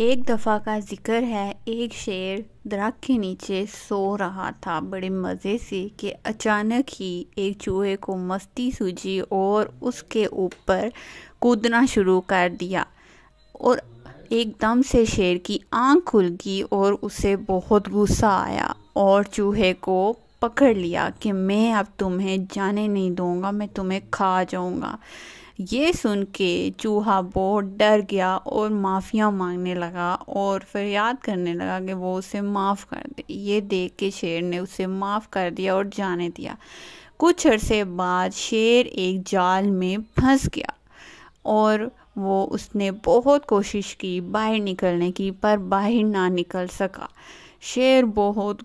एक दफ़ा का जिक्र है एक शेर दरख के नीचे सो रहा था बड़े मज़े से कि अचानक ही एक चूहे को मस्ती सूझी और उसके ऊपर कूदना शुरू कर दिया और एकदम से शेर की आंख खुल गई और उसे बहुत गुस्सा आया और चूहे को पकड़ लिया कि मैं अब तुम्हें जाने नहीं दूँगा मैं तुम्हें खा जाऊंगा ये सुन के चूहा बहुत डर गया और माफ़िया मांगने लगा और फिर याद करने लगा कि वो उसे माफ़ कर दे ये देख के शेर ने उसे माफ़ कर दिया और जाने दिया कुछ अरसे बाद शेर एक जाल में फंस गया और वो उसने बहुत कोशिश की बाहर निकलने की पर बाहर ना निकल सका शेर बहुत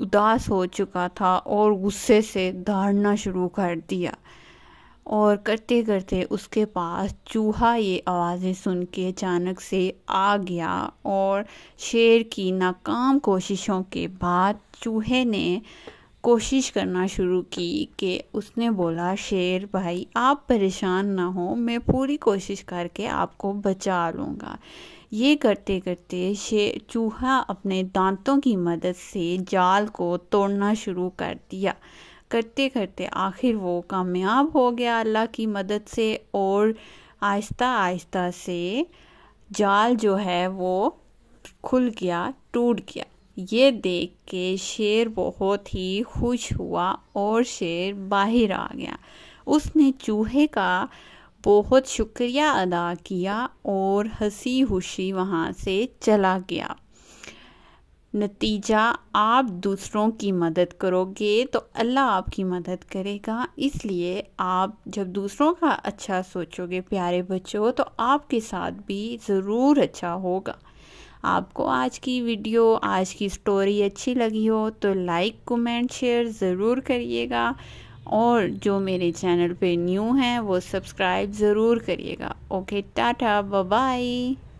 उदास हो चुका था और गुस्से से दाड़ना शुरू कर दिया और करते करते उसके पास चूहा ये आवाज़ें सुन के अचानक से आ गया और शेर की नाकाम कोशिशों के बाद चूहे ने कोशिश करना शुरू की कि उसने बोला शेर भाई आप परेशान ना हो मैं पूरी कोशिश करके आपको बचा लूँगा ये करते करते शेर चूहा अपने दांतों की मदद से जाल को तोड़ना शुरू कर दिया करते करते आखिर वो कामयाब हो गया अल्लाह की मदद से और आहिस्ता आहिस्ता से जाल जो है वो खुल गया टूट गया ये देख के शेर बहुत ही खुश हुआ और शेर बाहर आ गया उसने चूहे का बहुत शुक्रिया अदा किया और हंसी खुशी वहाँ से चला गया नतीजा आप दूसरों की मदद करोगे तो अल्लाह आपकी मदद करेगा इसलिए आप जब दूसरों का अच्छा सोचोगे प्यारे बच्चों तो आपके साथ भी ज़रूर अच्छा होगा आपको आज की वीडियो आज की स्टोरी अच्छी लगी हो तो लाइक कमेंट शेयर ज़रूर करिएगा और जो मेरे चैनल पे न्यू हैं वो सब्सक्राइब ज़रूर करिएगा ओके टाटा बाय